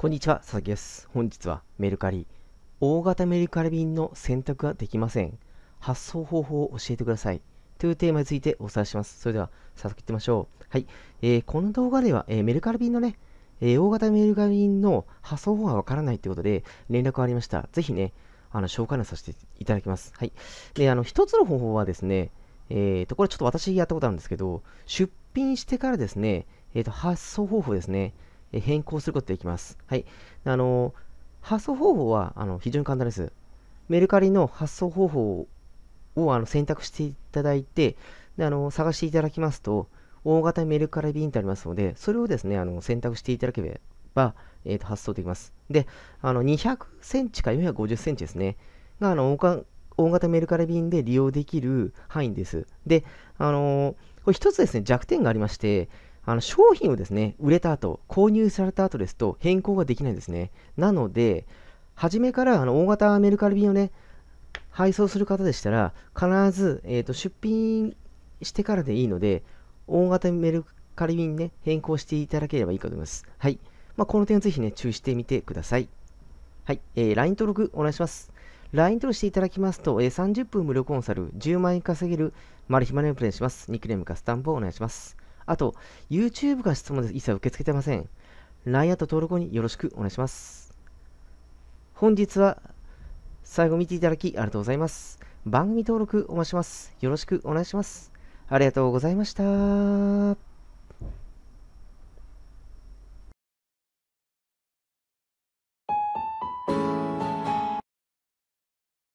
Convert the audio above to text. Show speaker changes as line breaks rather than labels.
こんにちは、佐々木です。本日はメルカリ。大型メルカリ便の選択ができません。発送方法を教えてください。というテーマについてお伝えします。それでは、早速いってみましょう。はい。えー、この動画では、えー、メルカリ便のね、えー、大型メルカリ便の発送方法がわからないということで、連絡がありました。ぜひね、あの、紹介のさせていただきます。はい。で、あの、一つの方法はですね、えっ、と、これちょっと私やったことあるんですけど、出品してからですね、えっ、と、発送方法ですね。変更することができます。はい。あの、発送方法はあの非常に簡単です。メルカリの発送方法をあの選択していただいてであの、探していただきますと、大型メルカリ便とありますので、それをですね、あの選択していただければ、えー、と発送できます。で、あの200センチか450センチですね、があの大型メルカリ便で利用できる範囲です。で、あのー、これ一つですね、弱点がありまして、あの商品をですね、売れた後、購入された後ですと変更ができないんですね。なので、初めからあの大型メルカリ便をね、配送する方でしたら、必ず、えー、と出品してからでいいので、大型メルカリ便ね、変更していただければいいかと思います。はい。まあ、この点をぜひね、注意してみてください。はい。えー、LINE 登録お願いします。LINE 登録していただきますと、えー、30分無料コンサル、10万円稼げるマルヒマネをプレイします。ニックネームかスタンプをお願いします。あと、YouTube が質問です。一切受け付けてません。LINE アット登録後によろしくお願いします。本日は最後見ていただきありがとうございます。番組登録お待ちします。よろしくお願いします。ありがとうございました。